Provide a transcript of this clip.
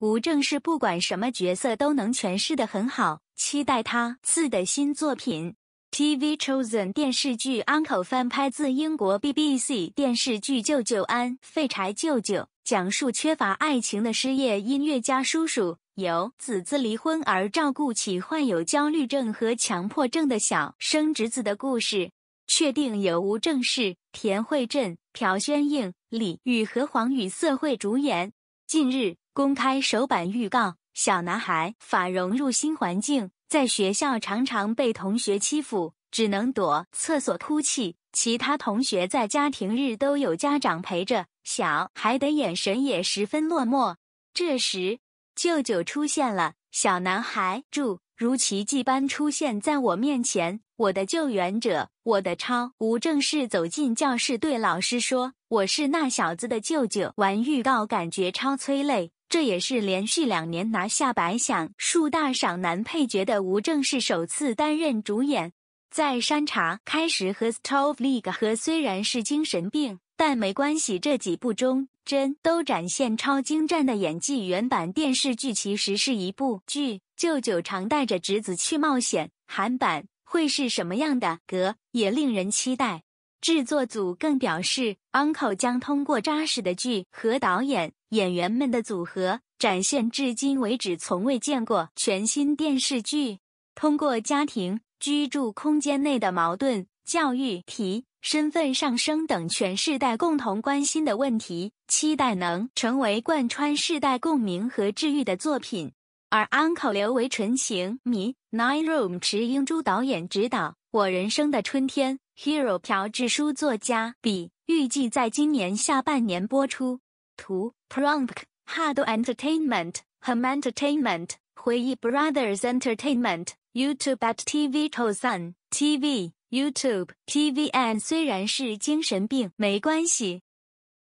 吴正世不管什么角色都能诠释得很好，期待他次的新作品。TV Chosen 电视剧《uncle》翻拍自英国 BBC 电视剧《舅舅安》，废柴舅舅讲述缺乏爱情的失业音乐家叔叔由子自离婚而照顾起患有焦虑症和强迫症的小生侄子的故事。确定由吴正式、田惠镇、朴宣映、李雨和黄雨瑟会主演。近日。公开首版预告：小男孩法融入新环境，在学校常常被同学欺负，只能躲厕所哭泣。其他同学在家庭日都有家长陪着，小孩的眼神也十分落寞。这时，舅舅出现了，小男孩祝如奇迹般出现在我面前，我的救援者，我的超无正式走进教室，对老师说：“我是那小子的舅舅。”玩预告，感觉超催泪。这也是连续两年拿下百想树大赏男配角的吴正是首次担任主演，在《山茶》开始和《Star League》和虽然是精神病，但没关系这几部中，真都展现超精湛的演技。原版电视剧其实是一部剧，舅舅常带着侄子去冒险，韩版会是什么样的？格也令人期待。制作组更表示，Uncle 将通过扎实的剧和导演、演员们的组合，展现至今为止从未见过全新电视剧。通过家庭居住空间内的矛盾、教育题、身份上升等全世代共同关心的问题，期待能成为贯穿世代共鸣和治愈的作品。而 uncle 刘为纯情迷，Nine Room 池英珠导演执导《我人生的春天》，Hero 朴智书作家笔，预计在今年下半年播出。图 Promp t Hard Entertainment 和 Entertainment 回忆 Brothers Entertainment YouTube at TV Tosan TV YouTube TVN 虽然是精神病没关系。